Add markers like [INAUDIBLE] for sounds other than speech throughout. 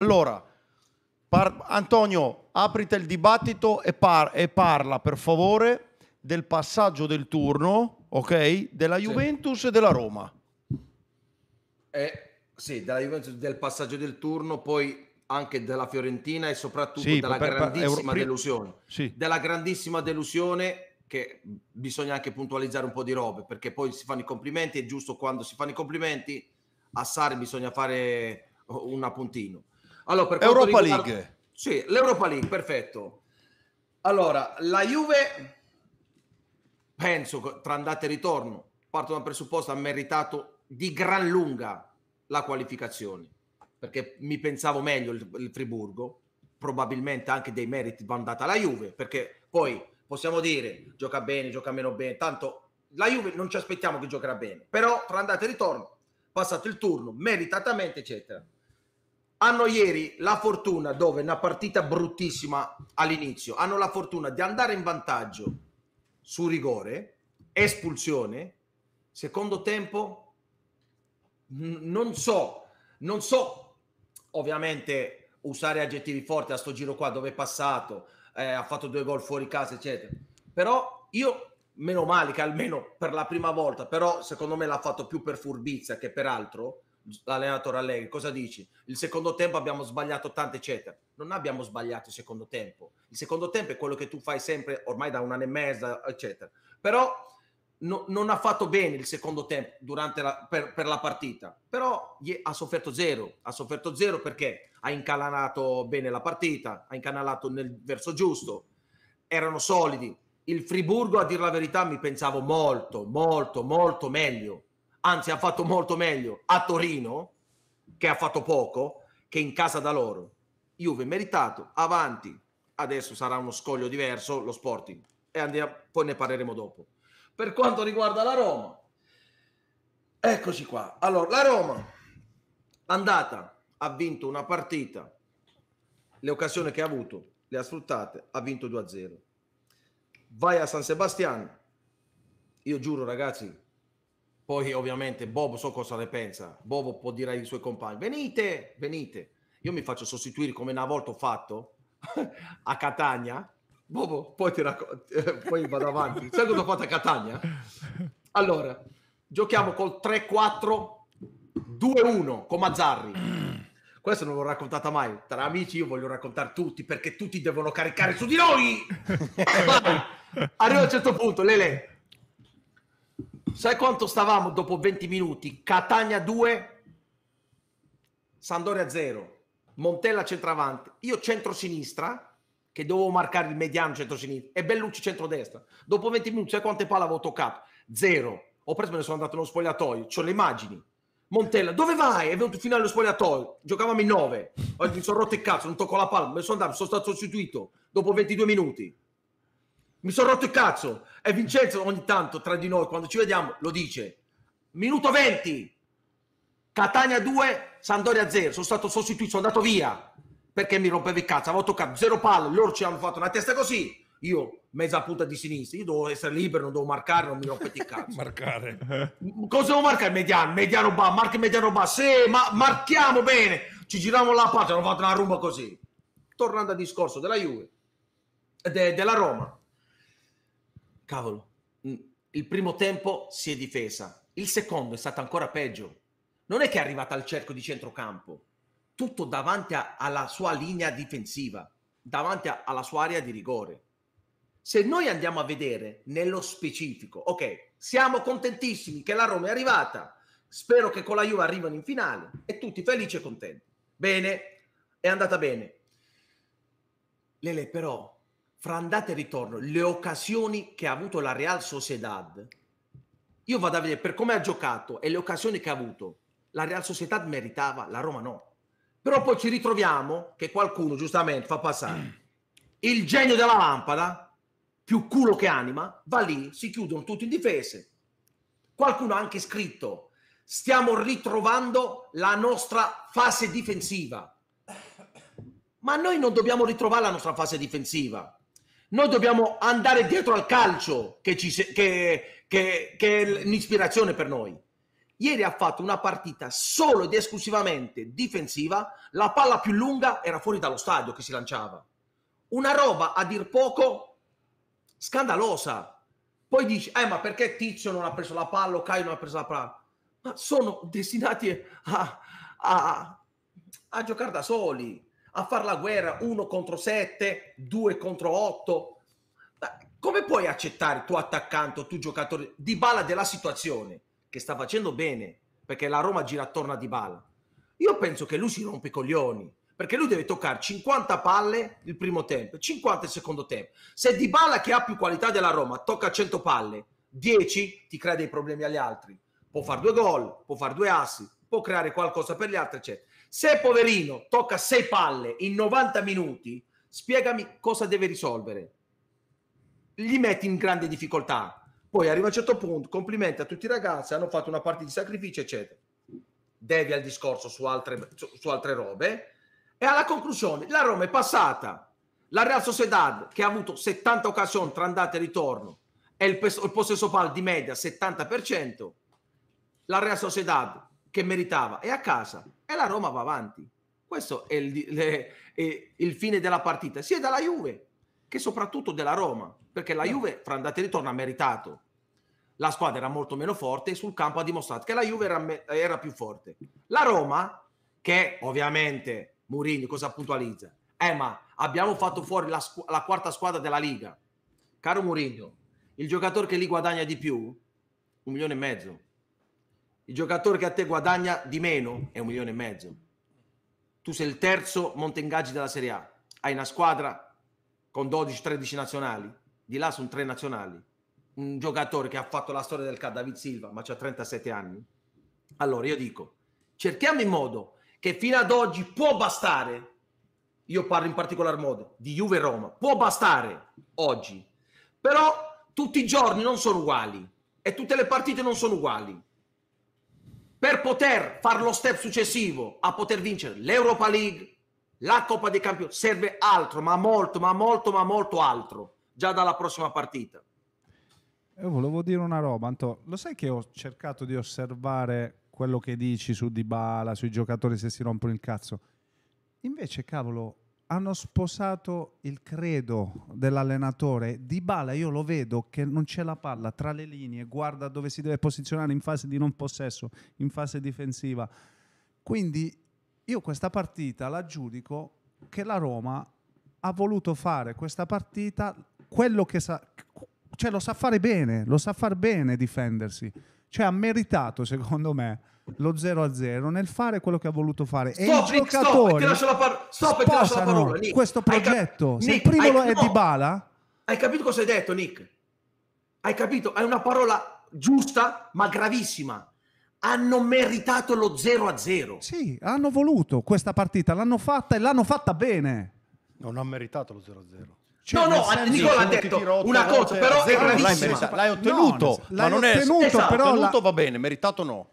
Allora, Antonio, aprite il dibattito e, par e, parla per favore del passaggio del turno, ok? Della Juventus sì. e della Roma. Eh, sì, della Juventus, del passaggio del turno, poi anche della Fiorentina e soprattutto sì, della per, grandissima per, delusione. Sì. Della grandissima delusione che bisogna anche puntualizzare un po' di robe, perché poi si fanno i complimenti, è giusto quando si fanno i complimenti, a Sari bisogna fare un appuntino allora, per Europa riguarda... League. Sì, l'Europa League, perfetto. Allora, la Juve, penso, tra andata e ritorno, parto da un presupposto, ha meritato di gran lunga la qualificazione, perché mi pensavo meglio il, il Friburgo, probabilmente anche dei meriti vanno data alla Juve, perché poi possiamo dire gioca bene, gioca meno bene, tanto la Juve non ci aspettiamo che giocherà bene, però tra andata e ritorno, passato il turno, meritatamente, eccetera hanno ieri la fortuna dove una partita bruttissima all'inizio hanno la fortuna di andare in vantaggio su rigore espulsione secondo tempo non so non so ovviamente usare aggettivi forti a sto giro qua dove è passato eh, ha fatto due gol fuori casa eccetera però io meno male che almeno per la prima volta però secondo me l'ha fatto più per furbizia che per altro l'allenatore Allegri, cosa dici? Il secondo tempo abbiamo sbagliato tanto, eccetera. Non abbiamo sbagliato il secondo tempo. Il secondo tempo è quello che tu fai sempre ormai da un anno e mezzo, eccetera. Però no, non ha fatto bene il secondo tempo la, per, per, la partita. Però ha sofferto zero. Ha sofferto zero perché ha incanalato bene la partita, ha incanalato nel verso giusto. Erano solidi. Il Friburgo, a dire la verità, mi pensavo molto, molto, molto meglio anzi ha fatto molto meglio a Torino, che ha fatto poco, che in casa da loro. Juve meritato, avanti, adesso sarà uno scoglio diverso lo Sporting e andiamo, poi ne parleremo dopo. Per quanto riguarda la Roma, eccoci qua. Allora, la Roma, andata, ha vinto una partita, le occasioni che ha avuto le ha sfruttate, ha vinto 2-0. Vai a San Sebastiano, io giuro ragazzi, poi ovviamente Bob so cosa ne pensa, Bob può dire ai suoi compagni, venite, venite. Io mi faccio sostituire come una volta ho fatto [LAUGHS] a Catania. Bobo, poi, ti racconto, eh, poi vado avanti. Sai cosa ho fatto a Catania? Allora, giochiamo col 3-4-2-1 con Mazzarri. Questo non l'ho raccontata mai. Tra amici io voglio raccontare tutti perché tutti devono caricare su di noi. [LAUGHS] Arriva a un certo punto, Lele, Sai quanto stavamo dopo 20 minuti? Catania 2, Sandoria 0, Montella centravanti, io centro-sinistra, che dovevo marcare il mediano centro-sinistra, e Bellucci centro-destra. Dopo 20 minuti, sai quante palle avevo toccato? Zero. Ho preso, me ne sono andato nello spogliatoio, ho le immagini. Montella, dove vai? È venuto fino allo spogliatoio, giocavamo in 9, Oggi mi sono rotto il cazzo, non tocco la palla, me ne sono andato, sono stato sostituito dopo 22 minuti. Mi sono rotto il cazzo. E Vincenzo ogni tanto tra di noi, quando ci vediamo, lo dice. Minuto 20. Catania 2, Sandoria 0. Sono stato sostituito, sono andato via. Perché mi rompevi il cazzo. Avevo toccato zero palle. Loro ci hanno fatto una testa così. Io, mezza punta di sinistra. Io devo essere libero, non devo marcare, non mi rompete il cazzo. [LAUGHS] marcare. [LAUGHS] Cosa devo marcare? Mediano, mediano ba, marca mediano ba. Se sì, ma marchiamo bene. Ci giriamo la pace, hanno fatto una rumba così. Tornando al discorso della Juve de- della Roma cavolo, mm, il primo tempo si è difesa, il secondo è stato ancora peggio. Non è che è arrivata al cerco di centrocampo, tutto davanti a, alla sua linea difensiva, davanti a, alla sua area di rigore. Se noi andiamo a vedere nello specifico, ok, siamo contentissimi che la Roma è arrivata, spero che con la Juve arrivano in finale e tutti felici e contenti. Bene, è andata bene. Lele però fra andata e ritorno, le occasioni che ha avuto la Real Sociedad, io vado a vedere per come ha giocato e le occasioni che ha avuto, la Real Sociedad meritava, la Roma no. Però poi ci ritroviamo che qualcuno giustamente fa passare [CLEARS THROAT] il genio della lampada, più culo che anima, va lì, si chiudono tutti in difese. Qualcuno ha anche scritto, stiamo ritrovando la nostra fase difensiva. Ma noi non dobbiamo ritrovare la nostra fase difensiva noi dobbiamo andare dietro al calcio, che, ci, che, che, che è l'ispirazione per noi. Ieri ha fatto una partita solo ed esclusivamente difensiva, la palla più lunga era fuori dallo stadio che si lanciava. Una roba a dir poco scandalosa. Poi dici, eh ma perché Tizio non ha preso la palla o Caio non ha preso la palla? Ma sono destinati a, a, a giocare da soli a fare la guerra uno contro sette, due contro otto. Come puoi accettare tu attaccante, tu giocatore di bala della situazione che sta facendo bene perché la Roma gira attorno a di bala? Io penso che lui si rompe i coglioni perché lui deve toccare 50 palle il primo tempo, 50 il secondo tempo. Se di bala che ha più qualità della Roma tocca 100 palle, 10 ti crea dei problemi agli altri. Può fare due gol, può fare due assi, può creare qualcosa per gli altri, eccetera. Se Poverino tocca sei palle in 90 minuti, spiegami cosa deve risolvere. Gli metti in grande difficoltà. Poi arriva a un certo punto, complimenti a tutti i ragazzi, hanno fatto una parte di sacrificio, eccetera. Devi al discorso su altre, su, su altre robe. E alla conclusione, la Roma è passata. La Real Sociedad, che ha avuto 70 occasioni tra andata e ritorno, e il, il possesso pal di media 70%, la Real Sociedad che meritava è a casa e la Roma va avanti. Questo è il, le, è il fine della partita, sia dalla Juve che soprattutto della Roma, perché la Juve fra andata e ritorno ha meritato. La squadra era molto meno forte e sul campo ha dimostrato che la Juve era, era più forte. La Roma, che ovviamente Mourinho cosa puntualizza? Eh, ma abbiamo fatto fuori la, la quarta squadra della Liga. Caro Mourinho, il giocatore che lì guadagna di più, un milione e mezzo, il giocatore che a te guadagna di meno è un milione e mezzo. Tu sei il terzo monte monteingaggi della Serie A. Hai una squadra con 12-13 nazionali, di là sono tre nazionali. Un giocatore che ha fatto la storia del CAD, David Silva, ma c'ha 37 anni. Allora io dico, cerchiamo in modo che fino ad oggi può bastare, io parlo in particolar modo di Juve e Roma, può bastare oggi, però tutti i giorni non sono uguali e tutte le partite non sono uguali per poter fare lo step successivo a poter vincere l'Europa League, la Coppa dei Campioni, serve altro, ma molto, ma molto, ma molto altro, già dalla prossima partita. Io eh, volevo dire una roba, Anto, lo sai che ho cercato di osservare quello che dici su Dybala, sui giocatori se si rompono il cazzo? Invece, cavolo, hanno sposato il credo dell'allenatore. Di Bala io lo vedo che non c'è la palla tra le linee, guarda dove si deve posizionare in fase di non possesso, in fase difensiva. Quindi io questa partita la giudico che la Roma ha voluto fare questa partita quello che sa cioè lo sa fare bene, lo sa far bene difendersi. Cioè ha meritato, secondo me, lo 0 a 0 nel fare quello che ha voluto fare stop, e i Nick, giocatori stop, par- stop parola, questo progetto cap- se Nick, il primo hai, è no. di bala hai capito cosa hai detto Nick hai capito hai una parola giusta ma gravissima hanno meritato lo 0 a 0 sì hanno voluto questa partita l'hanno fatta e l'hanno fatta bene non ha meritato lo 0 a 0 cioè, no, no, senso, Nicola ha detto una cosa, però è gravissima. L'hai, merita- l'hai ottenuto, no, l'hai ma non ottenuto, è esatto. però ottenuto va bene, meritato no.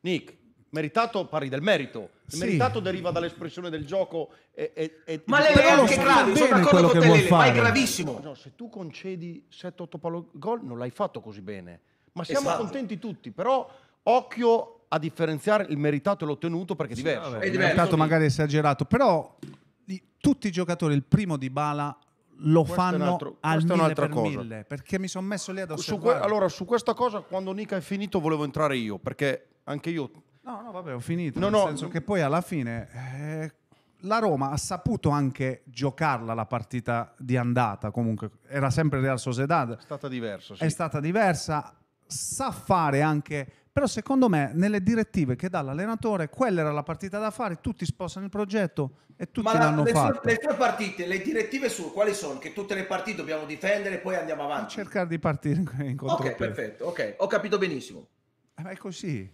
Nick, meritato pari del merito. Il sì. meritato deriva dall'espressione del gioco. E, e, e... Ma lei è anche grave, sono d'accordo con te, ma è gravissimo. No, se tu concedi 7-8 gol non l'hai fatto così bene. Ma siamo esatto. contenti tutti, però occhio a differenziare il meritato e l'ottenuto perché è diverso. Sì, vabbè, è diverso. Il meritato magari è esagerato, però di, tutti i giocatori, il primo di Bala lo questo fanno altro, al mille per cosa. mille, perché mi sono messo lì ad osservare. Su que- allora, su questa cosa, quando Nica è finito, volevo entrare io, perché anche io... No, no, vabbè, ho finito. No, nel no, senso no. che poi alla fine eh, la Roma ha saputo anche giocarla la partita di andata, comunque era sempre Real Sociedad. È stata diversa, sì. È stata diversa, sa fare anche... Però secondo me nelle direttive che dà l'allenatore, quella era la partita da fare, tutti spostano il progetto e tutti Ma l'hanno la, fatto. le tue partite, le direttive su quali sono? Che tutte le partite dobbiamo difendere e poi andiamo avanti. A cercare di partire in contropiede. Ok, perfetto, ok, ho capito benissimo. Eh, ma è così.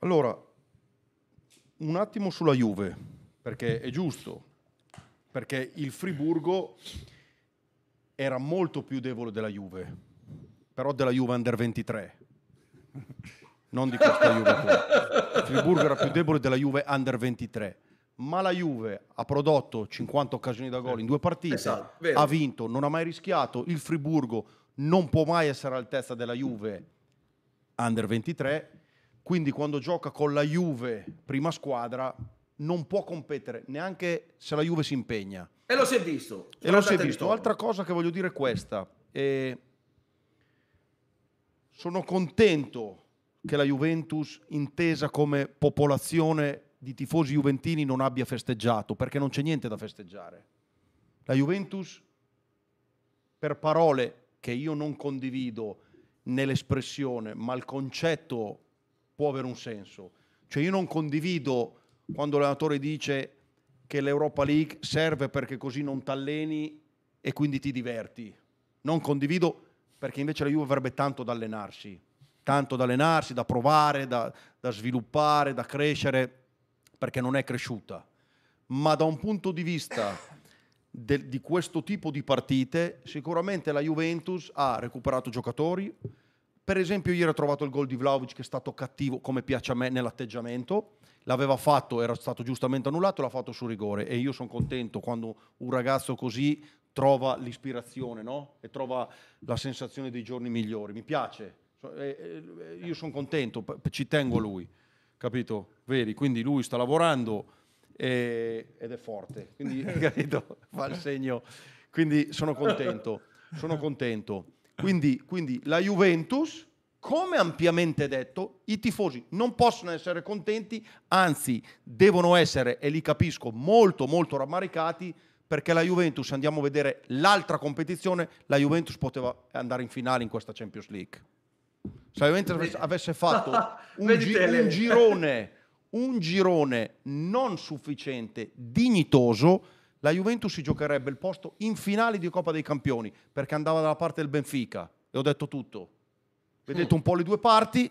Allora, un attimo sulla Juve, perché è giusto, perché il Friburgo era molto più debole della Juve, però della Juve under 23, non di questa Juve qua. Il Friburgo era più debole della Juve under 23 ma la Juve ha prodotto 50 occasioni da gol in due partite, esatto, ha vinto, non ha mai rischiato, il Friburgo non può mai essere all'altezza della Juve under 23 quindi quando gioca con la Juve, prima squadra, non può competere neanche se la Juve si impegna. E lo si è visto. E lo si è visto. Altra cosa che voglio dire è questa. Eh, sono contento che la Juventus, intesa come popolazione di tifosi juventini, non abbia festeggiato, perché non c'è niente da festeggiare. La Juventus, per parole che io non condivido nell'espressione, ma il concetto può avere un senso. Cioè io non condivido quando l'allenatore dice che l'Europa League serve perché così non ti alleni e quindi ti diverti. Non condivido perché invece la Juve avrebbe tanto da allenarsi, tanto da allenarsi, da provare, da, da sviluppare, da crescere, perché non è cresciuta. Ma da un punto di vista de, di questo tipo di partite, sicuramente la Juventus ha recuperato giocatori, per esempio, ieri ho trovato il gol di Vlaovic che è stato cattivo, come piace a me, nell'atteggiamento. L'aveva fatto, era stato giustamente annullato, l'ha fatto su rigore. E io sono contento quando un ragazzo così trova l'ispirazione no? e trova la sensazione dei giorni migliori. Mi piace. Eh, eh, io sono contento, ci tengo a lui, capito? Vedi, quindi lui sta lavorando e... ed è forte, quindi [LAUGHS] capito? fa il segno. Quindi sono contento, sono contento. Quindi, quindi la Juventus, come ampiamente detto, i tifosi non possono essere contenti, anzi devono essere, e li capisco, molto molto rammaricati perché la Juventus, andiamo a vedere l'altra competizione, la Juventus poteva andare in finale in questa Champions League. Se la Juventus avesse fatto [LAUGHS] un, gi- un girone, un girone non sufficiente, dignitoso, la Juventus si giocherebbe il posto in finale di Coppa dei Campioni perché andava dalla parte del Benfica e ho detto tutto. Vedete un po' le due parti,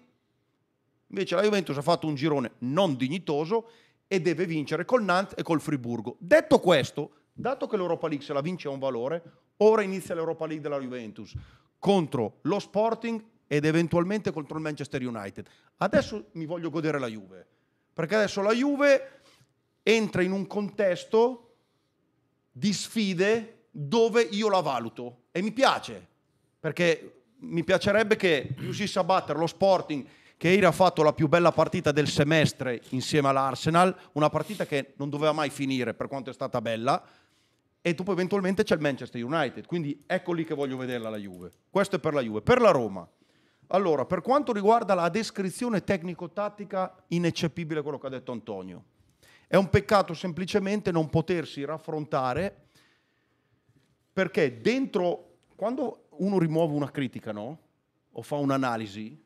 invece la Juventus ha fatto un girone non dignitoso e deve vincere col Nantes e col Friburgo. Detto questo, dato che l'Europa League se la vince ha un valore, ora inizia l'Europa League della Juventus contro lo Sporting ed eventualmente contro il Manchester United. Adesso mi voglio godere la Juve, perché adesso la Juve entra in un contesto di sfide dove io la valuto e mi piace, perché mi piacerebbe che riuscisse a battere lo Sporting che ieri ha fatto la più bella partita del semestre insieme all'Arsenal, una partita che non doveva mai finire per quanto è stata bella, e dopo eventualmente c'è il Manchester United, quindi ecco lì che voglio vederla la Juve. Questo è per la Juve. Per la Roma, allora, per quanto riguarda la descrizione tecnico-tattica, ineccepibile quello che ha detto Antonio. È un peccato semplicemente non potersi raffrontare perché dentro, quando uno rimuove una critica, no? O fa un'analisi,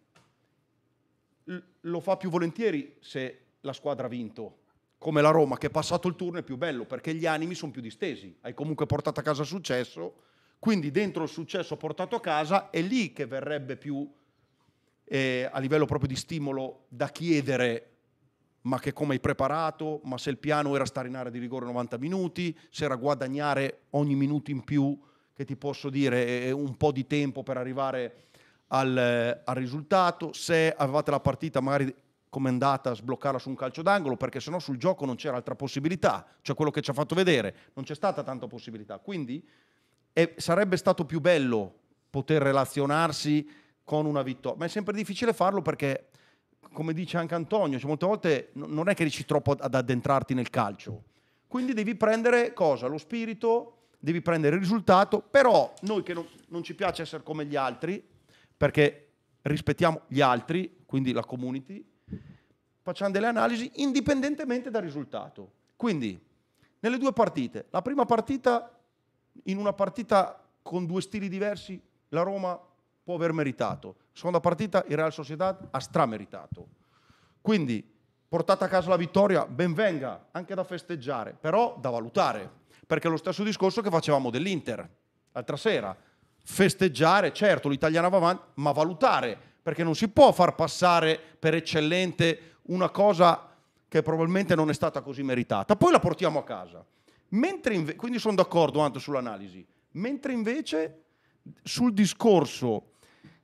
lo fa più volentieri se la squadra ha vinto, come la Roma che è passato il turno è più bello perché gli animi sono più distesi, hai comunque portato a casa successo, quindi dentro il successo portato a casa è lì che verrebbe più eh, a livello proprio di stimolo da chiedere ma che come hai preparato, ma se il piano era stare in area di rigore 90 minuti, se era guadagnare ogni minuto in più, che ti posso dire, un po' di tempo per arrivare al, eh, al risultato, se avevate la partita magari come è andata a sbloccarla su un calcio d'angolo, perché sennò sul gioco non c'era altra possibilità, cioè quello che ci ha fatto vedere, non c'è stata tanta possibilità. Quindi eh, sarebbe stato più bello poter relazionarsi con una vittoria, ma è sempre difficile farlo perché come dice anche Antonio, cioè molte volte non è che riesci troppo ad addentrarti nel calcio. Quindi devi prendere cosa? Lo spirito, devi prendere il risultato, però noi che non, non ci piace essere come gli altri, perché rispettiamo gli altri, quindi la community, facciamo delle analisi indipendentemente dal risultato. Quindi, nelle due partite, la prima partita, in una partita con due stili diversi, la Roma può aver meritato. Seconda partita il Real Sociedad ha strameritato. Quindi portata a casa la vittoria, ben venga, anche da festeggiare, però da valutare, perché è lo stesso discorso che facevamo dell'Inter l'altra sera. Festeggiare, certo, l'italiana va avanti, ma valutare, perché non si può far passare per eccellente una cosa che probabilmente non è stata così meritata. Poi la portiamo a casa. Inve- quindi sono d'accordo anche sull'analisi. Mentre invece sul discorso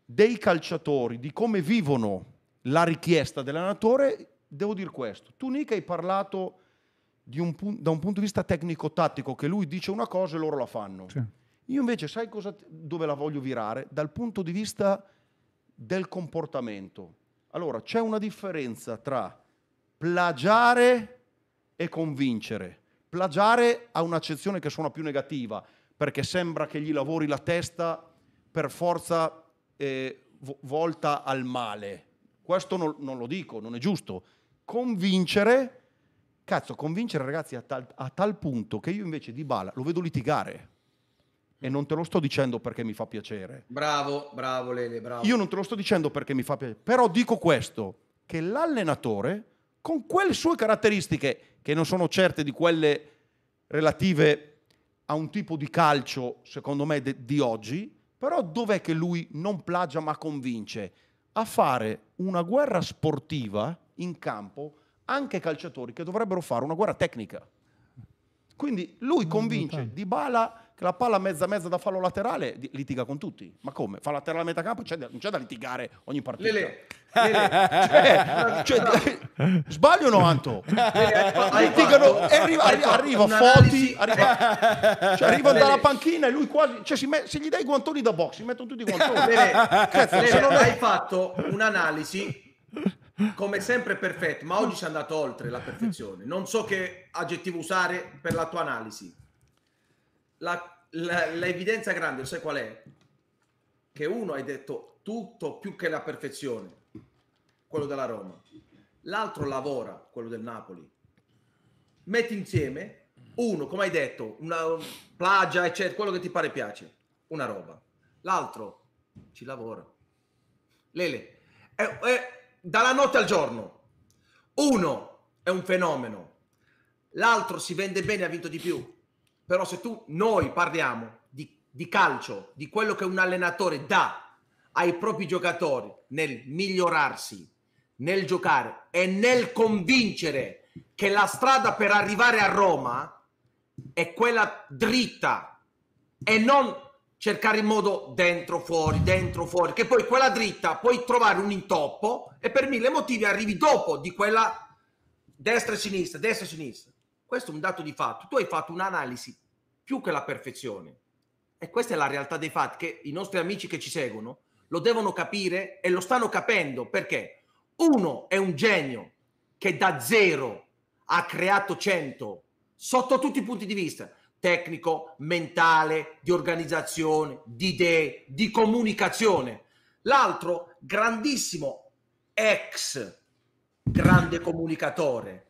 dei calciatori, di come vivono la richiesta dell'allenatore, devo dire questo. Tu Nick hai parlato un pun- da un punto di vista tecnico-tattico, che lui dice una cosa e loro la fanno. Sì. Io invece sai cosa, dove la voglio virare? Dal punto di vista del comportamento. Allora, c'è una differenza tra plagiare e convincere. Plagiare ha un'accezione che suona più negativa, perché sembra che gli lavori la testa per forza eh, volta al male. Questo non, non, lo dico, non è giusto. Convincere, cazzo, convincere ragazzi a tal, a tal punto che io invece di Bala lo vedo litigare e non te lo sto dicendo perché mi fa piacere. Bravo, bravo Lele, bravo. Io non te lo sto dicendo perché mi fa piacere, però dico questo, che l'allenatore, con quelle sue caratteristiche, che non sono certe di quelle relative a un tipo di calcio, secondo me, de- di oggi, però dov'è che lui non plagia ma convince? A fare una guerra sportiva in campo anche calciatori che dovrebbero fare una guerra tecnica. Quindi lui convince Di che la palla mezza mezza da fallo laterale litiga con tutti. Ma come? Fa laterale a metà campo, c'è non c'è da litigare ogni partita. Lele. Lele. Cioè, cioè, no. Cioè, sbaglio no Anto? [LAUGHS] arriva, arriva Foti, arriva, cioè, dalla panchina e lui quasi, cioè, me, se gli dai i guantoni da box, si mettono tutti i guantoni. Lele, Cazzo, cioè, Lele, non hai fatto un'analisi come sempre perfetta ma oggi ci è andato oltre la perfezione. Non so che aggettivo usare per la tua analisi la, la, l'evidenza grande, sai qual è? Che uno hai detto tutto più che la perfezione, quello della Roma. L'altro lavora, quello del Napoli. Metti insieme uno, come hai detto, una plagia, eccetera, quello che ti pare piace, una roba. L'altro ci lavora. Lele, è, è dalla notte al giorno. Uno è un fenomeno, l'altro si vende bene, ha vinto di più però se tu, noi parliamo di, di calcio, di quello che un allenatore dà ai propri giocatori nel migliorarsi, nel giocare e nel convincere che la strada per arrivare a Roma è quella dritta e non cercare in modo dentro, fuori, dentro, fuori, che poi quella dritta puoi trovare un intoppo e per mille motivi arrivi dopo di quella destra e sinistra, destra e sinistra. Questo è un dato di fatto. Tu hai fatto un'analisi più che la perfezione. E questa è la realtà dei fatti che i nostri amici che ci seguono lo devono capire e lo stanno capendo perché uno è un genio che da zero ha creato 100 sotto tutti i punti di vista tecnico, mentale, di organizzazione, di idee, di comunicazione. L'altro grandissimo ex grande comunicatore.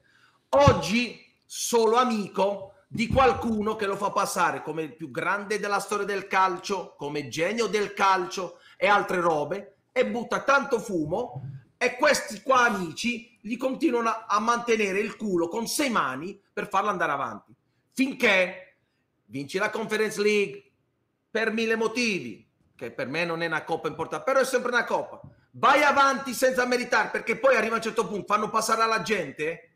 Oggi solo amico di qualcuno che lo fa passare come il più grande della storia del calcio, come genio del calcio e altre robe e butta tanto fumo e questi qua amici gli continuano a, mantenere il culo con sei mani per farlo andare avanti finché vinci la Conference League per mille motivi che per me non è una coppa importante però è sempre una coppa vai avanti senza meritare perché poi arriva a un certo punto fanno passare alla gente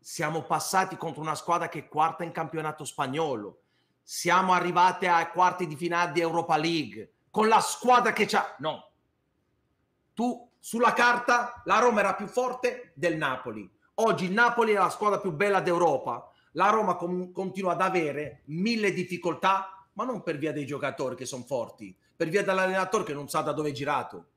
siamo passati contro una squadra che è quarta in campionato spagnolo, siamo arrivati ai quarti di finale di Europa League con la squadra che c'ha. No, tu sulla carta la Roma era più forte del Napoli. Oggi il Napoli è la squadra più bella d'Europa. La Roma com- continua ad avere mille difficoltà, ma non per via dei giocatori che sono forti, per via dell'allenatore che non sa da dove è girato.